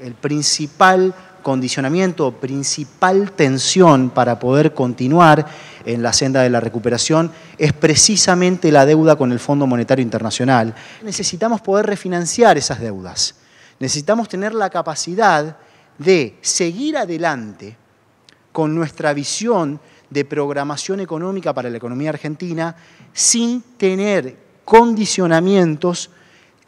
el principal condicionamiento, principal tensión para poder continuar en la senda de la recuperación es precisamente la deuda con el Fondo Monetario Internacional. Necesitamos poder refinanciar esas deudas. Necesitamos tener la capacidad de seguir adelante con nuestra visión de programación económica para la economía argentina sin tener condicionamientos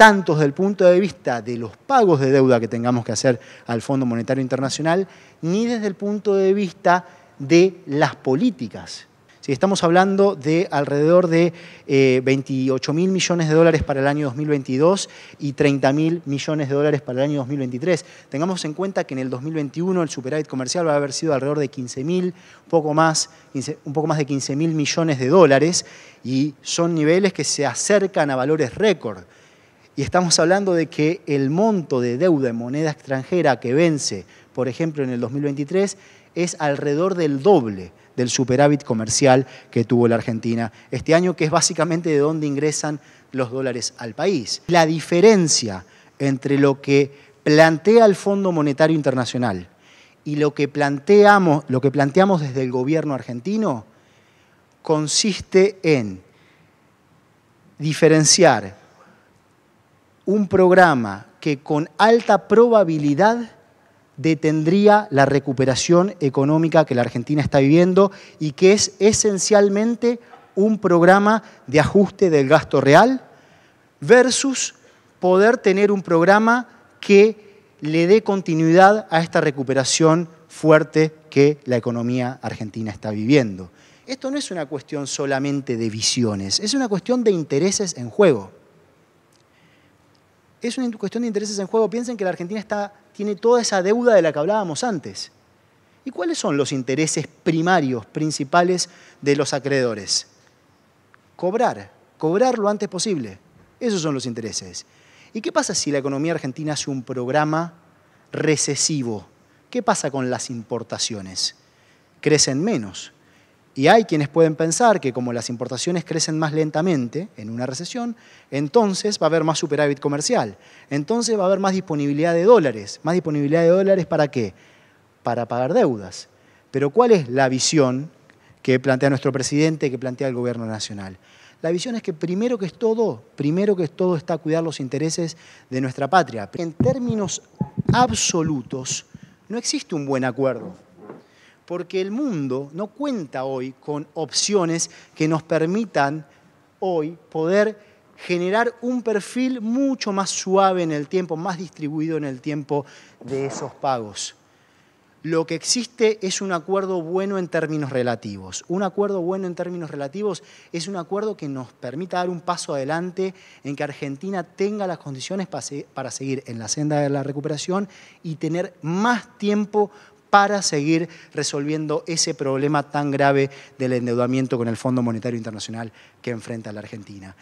tanto desde el punto de vista de los pagos de deuda que tengamos que hacer al Fondo Monetario Internacional, ni desde el punto de vista de las políticas. Si estamos hablando de alrededor de eh, 28 mil millones de dólares para el año 2022 y 30 mil millones de dólares para el año 2023. Tengamos en cuenta que en el 2021 el superávit comercial va a haber sido alrededor de 15 mil, poco más, un poco más de 15 mil millones de dólares y son niveles que se acercan a valores récord. Y estamos hablando de que el monto de deuda en moneda extranjera que vence, por ejemplo, en el 2023, es alrededor del doble del superávit comercial que tuvo la Argentina este año, que es básicamente de dónde ingresan los dólares al país. La diferencia entre lo que plantea el Fondo Monetario Internacional y lo que planteamos, lo que planteamos desde el gobierno argentino consiste en diferenciar un programa que con alta probabilidad detendría la recuperación económica que la Argentina está viviendo y que es esencialmente un programa de ajuste del gasto real versus poder tener un programa que le dé continuidad a esta recuperación fuerte que la economía argentina está viviendo. Esto no es una cuestión solamente de visiones, es una cuestión de intereses en juego es una cuestión de intereses en juego. Piensen que la Argentina tiene toda esa deuda de la que hablábamos antes. ¿Y cuáles son los intereses primarios, principales de los acreedores? Cobrar, cobrar lo antes posible. Esos son los intereses. ¿Y qué pasa si la economía argentina hace un programa recesivo? ¿Qué pasa con las importaciones? Crecen menos. Y hay quienes pueden pensar que como las importaciones crecen más lentamente en una recesión, entonces va a haber más superávit comercial, entonces va a haber más disponibilidad de dólares. ¿Más disponibilidad de dólares para qué? Para pagar deudas. Pero ¿cuál es la visión que plantea nuestro presidente, que plantea el gobierno nacional? La visión es que primero que es todo, primero que es todo está cuidar los intereses de nuestra patria. En términos absolutos, no existe un buen acuerdo porque el mundo no cuenta hoy con opciones que nos permitan hoy poder generar un perfil mucho más suave en el tiempo, más distribuido en el tiempo de esos pagos. Lo que existe es un acuerdo bueno en términos relativos. Un acuerdo bueno en términos relativos es un acuerdo que nos permita dar un paso adelante en que Argentina tenga las condiciones para seguir en la senda de la recuperación y tener más tiempo para seguir resolviendo ese problema tan grave del endeudamiento con el Fondo Monetario Internacional que enfrenta la Argentina.